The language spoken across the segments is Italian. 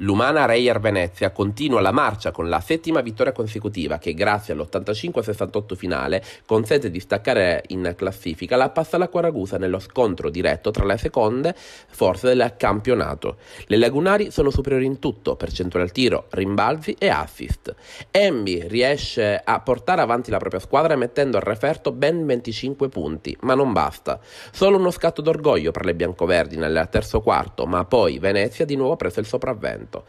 L'Umana Reyer Venezia continua la marcia con la settima vittoria consecutiva che grazie all'85-68 finale consente di staccare in classifica la passa alla Quaragusa nello scontro diretto tra le seconde forze del campionato. Le lagunari sono superiori in tutto, percentuale al tiro, rimbalzi e assist. Embi riesce a portare avanti la propria squadra mettendo al referto ben 25 punti, ma non basta. Solo uno scatto d'orgoglio per le biancoverdi nel terzo quarto, ma poi Venezia di nuovo ha preso il sopravvento. Benevento.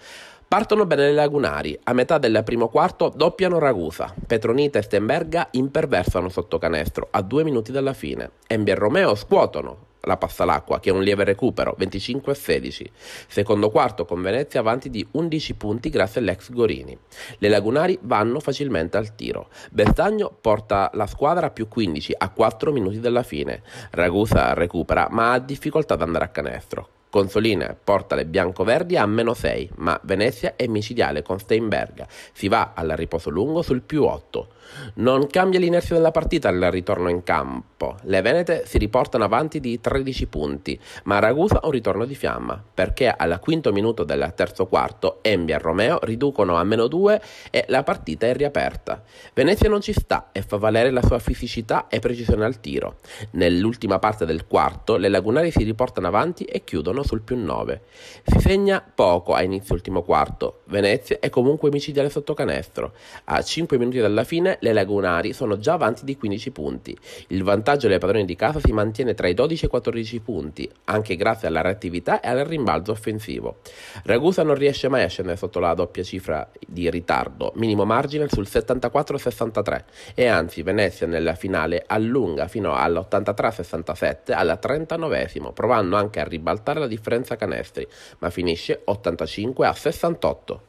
Partono bene le lagunari, a metà del primo quarto doppiano Ragusa, Petronita e Stenberga imperversano sotto canestro a due minuti dalla fine, Embi e Romeo scuotono la passa Passalacqua che è un lieve recupero 25-16, secondo quarto con Venezia avanti di 11 punti grazie all'ex Gorini. Le lagunari vanno facilmente al tiro, Bestagno porta la squadra a più 15 a 4 minuti dalla fine, Ragusa recupera ma ha difficoltà ad andare a canestro, Consolina porta le bianco-verdi a meno 6, ma Venezia è micidiale con Steinberga. Si va al riposo lungo sul più 8. Non cambia l'inerzia della partita al ritorno in campo. Le Venete si riportano avanti di 13 punti, ma Ragusa ha un ritorno di fiamma, perché al quinto minuto del terzo quarto Embia e Romeo riducono a meno 2 e la partita è riaperta. Venezia non ci sta e fa valere la sua fisicità e precisione al tiro. Nell'ultima parte del quarto le lagunari si riportano avanti e chiudono 1 sul più 9. Si segna poco a inizio ultimo quarto, Venezia è comunque micidiale sotto canestro. A 5 minuti dalla fine le lagunari sono già avanti di 15 punti. Il vantaggio dei padroni di casa si mantiene tra i 12 e i 14 punti, anche grazie alla reattività e al rimbalzo offensivo. Ragusa non riesce mai a scendere sotto la doppia cifra di ritardo, minimo margine sul 74-63 e anzi Venezia nella finale allunga fino all'83-67 alla 39 provando anche a ribaltare la differenza canestri, ma finisce 85 a 68.